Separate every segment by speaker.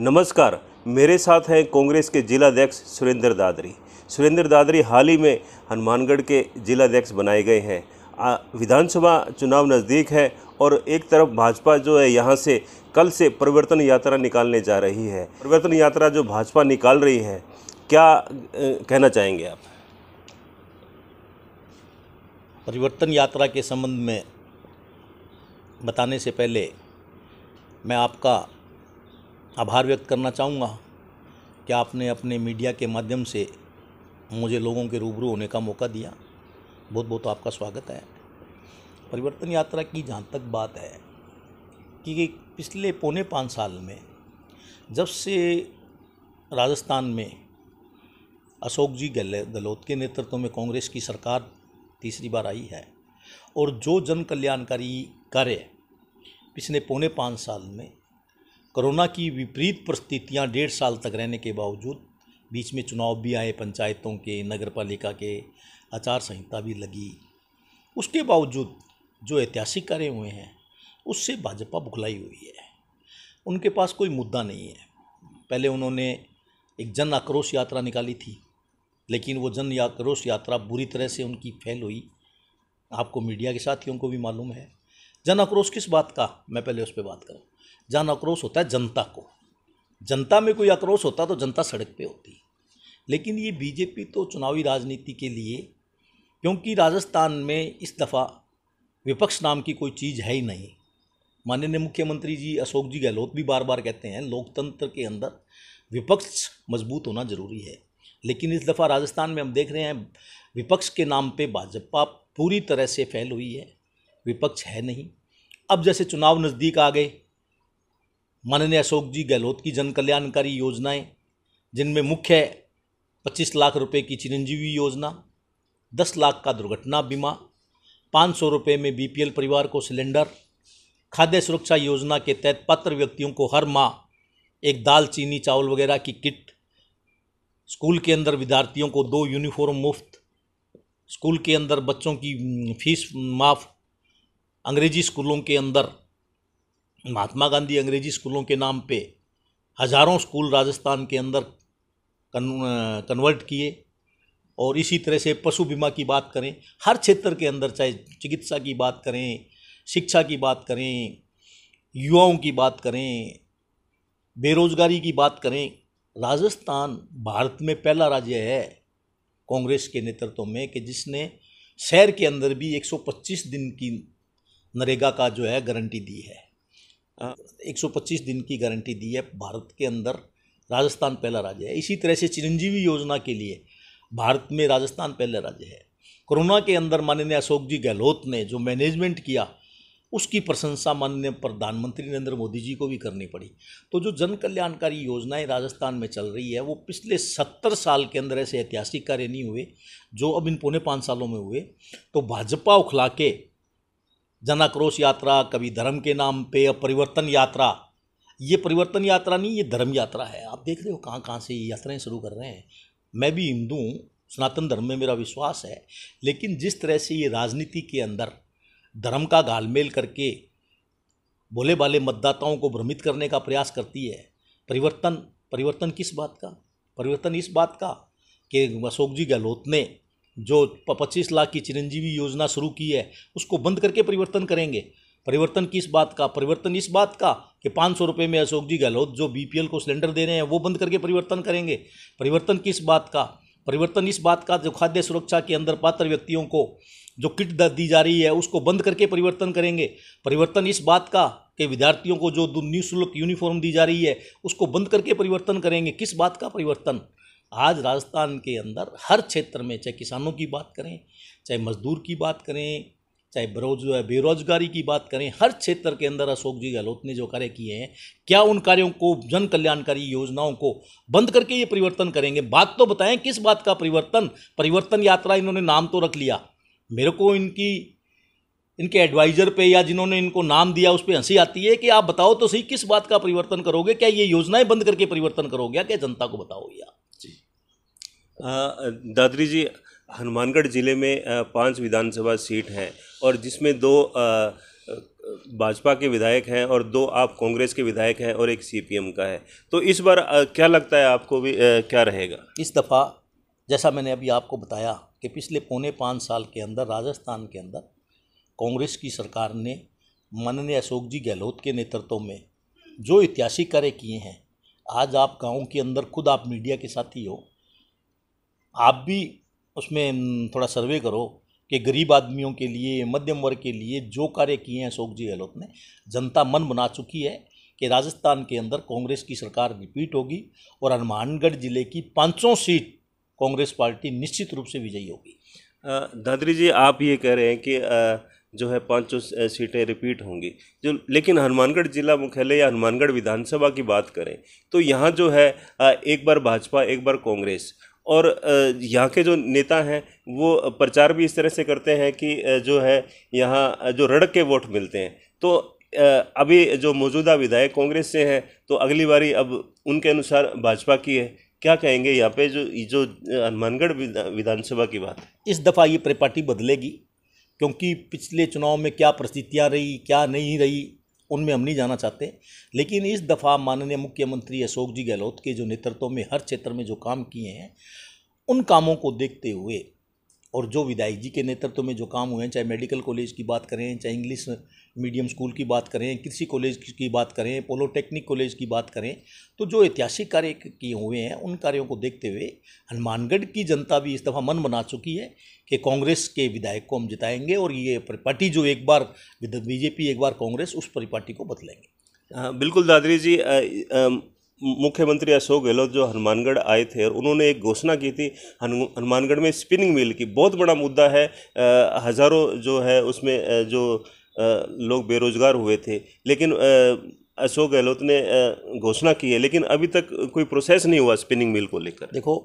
Speaker 1: नमस्कार मेरे साथ हैं कांग्रेस के जिलाध्यक्ष सुरेंद्र दादरी सुरेंद्र दादरी हाल ही में हनुमानगढ़ के जिलाध्यक्ष बनाए गए हैं विधानसभा चुनाव नज़दीक है और एक तरफ भाजपा जो है यहाँ से कल से परिवर्तन यात्रा निकालने जा रही है परिवर्तन यात्रा जो भाजपा निकाल रही है क्या कहना चाहेंगे आप
Speaker 2: परिवर्तन यात्रा के संबंध में बताने से पहले मैं आपका आभार व्यक्त करना चाहूँगा कि आपने अपने मीडिया के माध्यम से मुझे लोगों के रूबरू होने का मौका दिया बहुत बहुत आपका स्वागत है परिवर्तन यात्रा की जहाँ तक बात है कि पिछले पौने पाँच साल में जब से राजस्थान में अशोक जी गहलोत के नेतृत्व में कांग्रेस की सरकार तीसरी बार आई है और जो जन कल्याणकारी कार्य पिछले पौने पाँच साल में कोरोना की विपरीत परिस्थितियाँ डेढ़ साल तक रहने के बावजूद बीच में चुनाव भी आए पंचायतों के नगर पालिका के आचार संहिता भी लगी उसके बावजूद जो ऐतिहासिक कार्य हुए हैं उससे भाजपा बुखलाई हुई है उनके पास कोई मुद्दा नहीं है पहले उन्होंने एक जन आक्रोश यात्रा निकाली थी लेकिन वो जन या रोष यात्रा बुरी तरह से उनकी फेल हुई आपको मीडिया के साथियों को भी मालूम है जन आक्रोश किस बात का मैं पहले उस पर बात करूँ जन आक्रोश होता है जनता को जनता में कोई आक्रोश होता तो जनता सड़क पे होती लेकिन ये बीजेपी तो चुनावी राजनीति के लिए क्योंकि राजस्थान में इस दफ़ा विपक्ष नाम की कोई चीज़ है ही नहीं माननीय मुख्यमंत्री जी अशोक जी गहलोत भी बार बार कहते हैं लोकतंत्र के अंदर विपक्ष मजबूत होना जरूरी है लेकिन इस दफ़ा राजस्थान में हम देख रहे हैं विपक्ष के नाम पे भाजपा पूरी तरह से फैल हुई है विपक्ष है नहीं अब जैसे चुनाव नज़दीक आ गए माननीय अशोक जी गहलोत की जन कल्याणकारी योजनाएं जिनमें मुख्य पच्चीस लाख रुपए की चिरंजीवी योजना दस लाख का दुर्घटना बीमा पाँच सौ रुपये में बीपीएल परिवार को सिलेंडर खाद्य सुरक्षा योजना के तहत पात्र व्यक्तियों को हर माह एक दाल चीनी चावल वगैरह की किट स्कूल के अंदर विद्यार्थियों को दो यूनिफॉर्म मुफ्त स्कूल के अंदर बच्चों की फीस माफ़ अंग्रेजी स्कूलों के अंदर महात्मा गांधी अंग्रेजी स्कूलों के नाम पे हज़ारों स्कूल राजस्थान के अंदर कन, कन्वर्ट किए और इसी तरह से पशु बीमा की बात करें हर क्षेत्र के अंदर चाहे चिकित्सा की बात करें शिक्षा की बात करें युवाओं की बात करें बेरोज़गारी की बात करें राजस्थान भारत में पहला राज्य है कांग्रेस के नेतृत्व में कि जिसने शहर के अंदर भी 125 दिन की नरेगा का जो है गारंटी दी है 125 दिन की गारंटी दी है भारत के अंदर राजस्थान पहला राज्य है इसी तरह से चिरंजीवी योजना के लिए भारत में राजस्थान पहला राज्य है कोरोना के अंदर माननीय अशोक जी गहलोत ने जो मैनेजमेंट किया उसकी प्रशंसा माननीय प्रधानमंत्री नरेंद्र मोदी जी को भी करनी पड़ी तो जो जन कल्याणकारी योजनाएं राजस्थान में चल रही है वो पिछले सत्तर साल के अंदर ऐसे ऐतिहासिक कार्य नहीं हुए जो अब इन पौने पाँच सालों में हुए तो भाजपा उखला के जन आक्रोश यात्रा कभी धर्म के नाम पे परिवर्तन यात्रा ये परिवर्तन यात्रा नहीं ये धर्म यात्रा है आप देख रहे हो कहाँ कहाँ से ये यात्राएं शुरू कर रहे हैं मैं भी हिंदू हूँ सनातन धर्म में मेरा विश्वास है लेकिन जिस तरह से ये राजनीति के अंदर धर्म का गालमेल करके भोले भाले मतदाताओं को भ्रमित करने का प्रयास करती है परिवर्तन परिवर्तन किस बात का परिवर्तन इस बात का कि अशोक जी गहलोत ने जो पच्चीस लाख की चिरंजीवी योजना शुरू की है उसको बंद करके परिवर्तन करेंगे परिवर्तन किस बात का परिवर्तन इस बात का कि पाँच सौ रुपये में अशोक जी गहलोत जो बीपीएल को सिलेंडर दे रहे हैं वो बंद करके परिवर्तन करेंगे परिवर्तन किस बात का परिवर्तन इस बात का जो खाद्य सुरक्षा के अंदर पात्र व्यक्तियों को जो किट दी जा रही है उसको बंद करके परिवर्तन करेंगे परिवर्तन इस बात का कि विद्यार्थियों को जो निःशुल्क यूनिफॉर्म दी जा रही है उसको बंद करके परिवर्तन करेंगे किस बात का परिवर्तन आज राजस्थान के अंदर हर क्षेत्र में चाहे किसानों की बात करें चाहे मजदूर की बात करें चाहे बेरोज बेरोजगारी की बात करें हर क्षेत्र के अंदर अशोक जी गहलोत ने जो कार्य किए हैं क्या उन कार्यों को जन कल्याणकारी योजनाओं को बंद करके ये परिवर्तन करेंगे बात तो बताएं किस बात का परिवर्तन परिवर्तन यात्रा इन्होंने नाम तो रख लिया मेरे को इनकी इनके एडवाइजर पे या जिन्होंने इनको नाम दिया उस पर हंसी आती है कि आप बताओ तो सही किस बात का परिवर्तन करोगे क्या ये योजनाएं बंद करके परिवर्तन करोगे क्या जनता को बताओ या जी
Speaker 1: दादरी जी हनुमानगढ़ ज़िले में पांच विधानसभा सीट हैं और जिसमें दो भाजपा के विधायक हैं और दो आप कांग्रेस के विधायक हैं और एक सीपीएम का है तो इस बार क्या लगता है आपको भी क्या रहेगा इस
Speaker 2: दफ़ा जैसा मैंने अभी आपको बताया कि पिछले पौने पाँच साल के अंदर राजस्थान के अंदर कांग्रेस की सरकार ने माननीय अशोक जी गहलोत के नेतृत्व में जो ऐतिहासिक कार्य किए हैं आज आप गाँव के अंदर खुद आप मीडिया के ही हो आप भी उसमें थोड़ा सर्वे करो कि गरीब आदमियों के लिए मध्यम वर्ग के लिए जो कार्य किए हैं अशोक जी गहलोत ने जनता मन बना चुकी है कि राजस्थान के अंदर कांग्रेस की सरकार रिपीट होगी और हनुमानगढ़ जिले की पाँचों
Speaker 1: सीट कांग्रेस पार्टी निश्चित रूप से विजयी होगी दादरी जी आप ये कह रहे हैं कि जो है पाँचों सीटें रिपीट होंगी जो लेकिन हनुमानगढ़ जिला मुख्यालय या हनुमानगढ़ विधानसभा की बात करें तो यहाँ जो है एक बार भाजपा एक बार कांग्रेस और यहाँ के जो नेता हैं वो प्रचार भी इस तरह से करते हैं कि जो है यहाँ जो रड़क के वोट मिलते हैं तो अभी जो मौजूदा विधायक कांग्रेस से हैं तो अगली बारी अब उनके अनुसार भाजपा की है क्या कहेंगे यहाँ पे जो जो हनुमानगढ़ विधानसभा की बात
Speaker 2: इस दफ़ा ये परिपाटी बदलेगी क्योंकि पिछले चुनाव में क्या परिस्थितियाँ रही क्या नहीं रही उनमें हम नहीं जाना चाहते लेकिन इस दफ़ा माननीय मुख्यमंत्री अशोक जी गहलोत के जो नेतृत्व में हर क्षेत्र में जो काम किए हैं उन कामों को देखते हुए और जो विधायक जी के नेतृत्व में जो काम हुए हैं चाहे मेडिकल कॉलेज की बात करें चाहे इंग्लिश मीडियम स्कूल की बात करें कृषि कॉलेज की बात करें पोलोटेक्निक कॉलेज की बात करें तो जो ऐतिहासिक कार्य किए हुए हैं उन कार्यों को देखते हुए हनुमानगढ़ की जनता भी इस दफ़ा मन बना चुकी है कि कांग्रेस के विधायक को हम जिताएंगे और ये परिपाटी जो एक बार बीजेपी एक बार कांग्रेस उस परिपाटी को बदलेंगे
Speaker 1: हाँ, बिल्कुल दादरी जी आ, आ, मुख्यमंत्री अशोक गहलोत जो हनुमानगढ़ आए थे और उन्होंने एक घोषणा की थी हनुमानगढ़ में स्पिनिंग मिल की बहुत बड़ा मुद्दा है हज़ारों जो है उसमें जो लोग बेरोज़गार हुए थे लेकिन अशोक गहलोत ने घोषणा की है लेकिन अभी तक कोई प्रोसेस नहीं हुआ स्पिनिंग मिल को लेकर देखो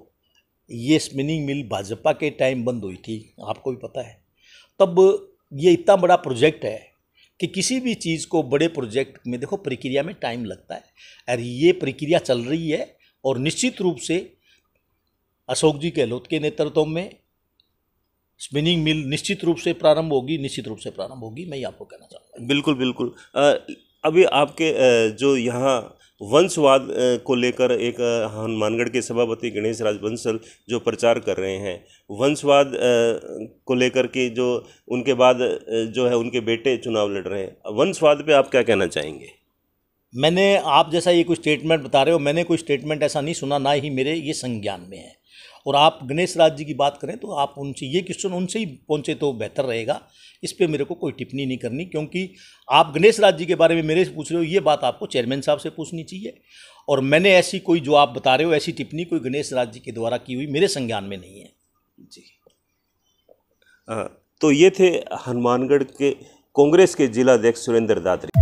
Speaker 2: ये स्पिनिंग मिल भाजपा के टाइम बंद हुई थी आपको भी पता है तब ये इतना बड़ा प्रोजेक्ट है कि किसी भी चीज़ को बड़े प्रोजेक्ट में देखो प्रक्रिया में टाइम लगता है अरे ये प्रक्रिया चल रही है और निश्चित रूप से अशोक जी गहलोत के, के नेतृत्व में स्पिनिंग मिल निश्चित रूप से प्रारंभ होगी निश्चित रूप से प्रारंभ होगी मैं ये आपको कहना
Speaker 1: चाहूँगा बिल्कुल बिल्कुल अभी आपके जो यहाँ वंशवाद को लेकर एक हनुमानगढ़ के सभापति गणेश राज बंसल जो प्रचार कर रहे हैं वंशवाद को लेकर के जो उनके बाद जो है उनके बेटे चुनाव लड़ रहे हैं वंशवाद पे आप क्या कहना चाहेंगे
Speaker 2: मैंने आप जैसा ये कुछ स्टेटमेंट बता रहे हो मैंने कोई स्टेटमेंट ऐसा नहीं सुना ना ही मेरे ये संज्ञान में है और आप गणेश राज जी की बात करें तो आप उनसे ये क्वेश्चन उनसे ही पहुँचे तो बेहतर रहेगा इस पर मेरे को कोई टिप्पणी नहीं करनी क्योंकि आप गणेश राज जी के बारे में मेरे से पूछ रहे हो ये बात आपको चेयरमैन साहब से पूछनी चाहिए और मैंने ऐसी कोई जो आप बता रहे हो ऐसी टिप्पणी कोई गणेश राज जी के द्वारा की
Speaker 1: हुई मेरे संज्ञान में
Speaker 2: नहीं है जी
Speaker 1: तो ये थे हनुमानगढ़ के कांग्रेस के जिलाध्यक्ष सुरेंद्र दादरी